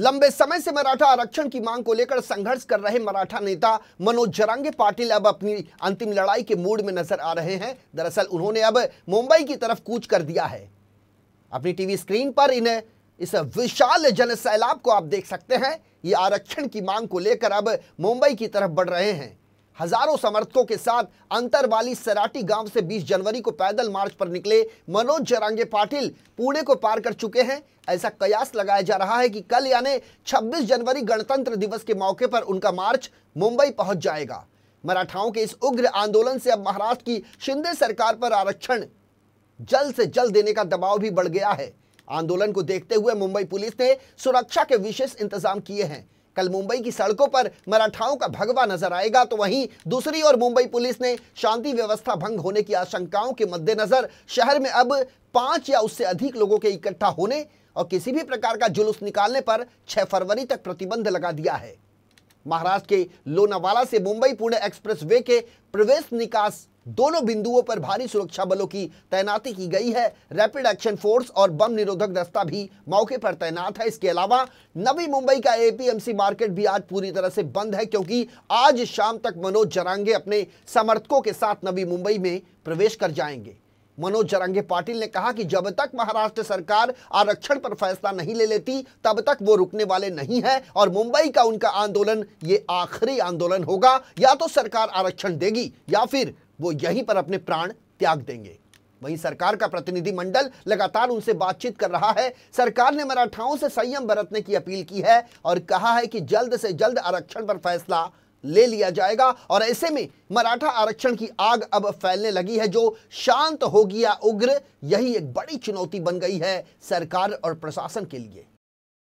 लंबे समय से मराठा आरक्षण की मांग को लेकर संघर्ष कर रहे मराठा नेता मनोज जरांगे पाटिल अब अपनी अंतिम लड़ाई के मूड में नजर आ रहे हैं दरअसल उन्होंने अब मुंबई की तरफ कूच कर दिया है अपनी टीवी स्क्रीन पर इन इस विशाल जन सैलाब को आप देख सकते हैं ये आरक्षण की मांग को लेकर अब मुंबई की तरफ बढ़ रहे हैं हजारों समर्थकों के साथ अंतरवाली सराटी गांव से 20 जनवरी को पैदल मार्च पर निकले मनोज जरांगे पाटिल पुणे को पार कर चुके हैं ऐसा कयास लगाया जा रहा है कि कल यानी 26 जनवरी गणतंत्र दिवस के मौके पर उनका मार्च मुंबई पहुंच जाएगा मराठाओं के इस उग्र आंदोलन से अब महाराष्ट्र की शिंदे सरकार पर आरक्षण जल्द से जल्द देने का दबाव भी बढ़ गया है आंदोलन को देखते हुए मुंबई पुलिस ने सुरक्षा के विशेष इंतजाम किए हैं कल मुंबई की सड़कों पर मराठाओं का भगवा नजर आएगा तो वहीं दूसरी ओर मुंबई पुलिस ने शांति व्यवस्था भंग होने की आशंकाओं के मद्देनजर शहर में अब पांच या उससे अधिक लोगों के इकट्ठा होने और किसी भी प्रकार का जुलूस निकालने पर 6 फरवरी तक प्रतिबंध लगा दिया है महाराष्ट्र के लोनावाला से मुंबई पुणे एक्सप्रेसवे के प्रवेश निकास दोनों बिंदुओं पर भारी सुरक्षा बलों की तैनाती की गई है रैपिड एक्शन फोर्स और बम निरोधक दस्ता भी मौके पर तैनात है इसके अलावा नवी मुंबई का एपीएमसी मार्केट भी आज पूरी तरह से बंद है क्योंकि आज शाम तक मनोज जरांगे अपने समर्थकों के साथ नवी मुंबई में प्रवेश कर जाएंगे मनोज जरांगे पाटिल ने कहा कि जब तक महाराष्ट्र सरकार आरक्षण पर फैसला नहीं ले लेती तब तक वो रुकने वाले नहीं है और मुंबई का उनका आंदोलन ये आखिरी आंदोलन होगा या तो सरकार आरक्षण देगी या फिर वो यहीं पर अपने प्राण त्याग देंगे वहीं सरकार का प्रतिनिधिमंडल लगातार उनसे बातचीत कर रहा है सरकार ने मराठाओं से संयम बरतने की अपील की है और कहा है कि जल्द से जल्द आरक्षण पर फैसला ले लिया जाएगा और ऐसे में मराठा आरक्षण की आग अब फैलने लगी है जो शांत होगी या उग्र यही एक बड़ी चुनौती बन गई है सरकार और प्रशासन के लिए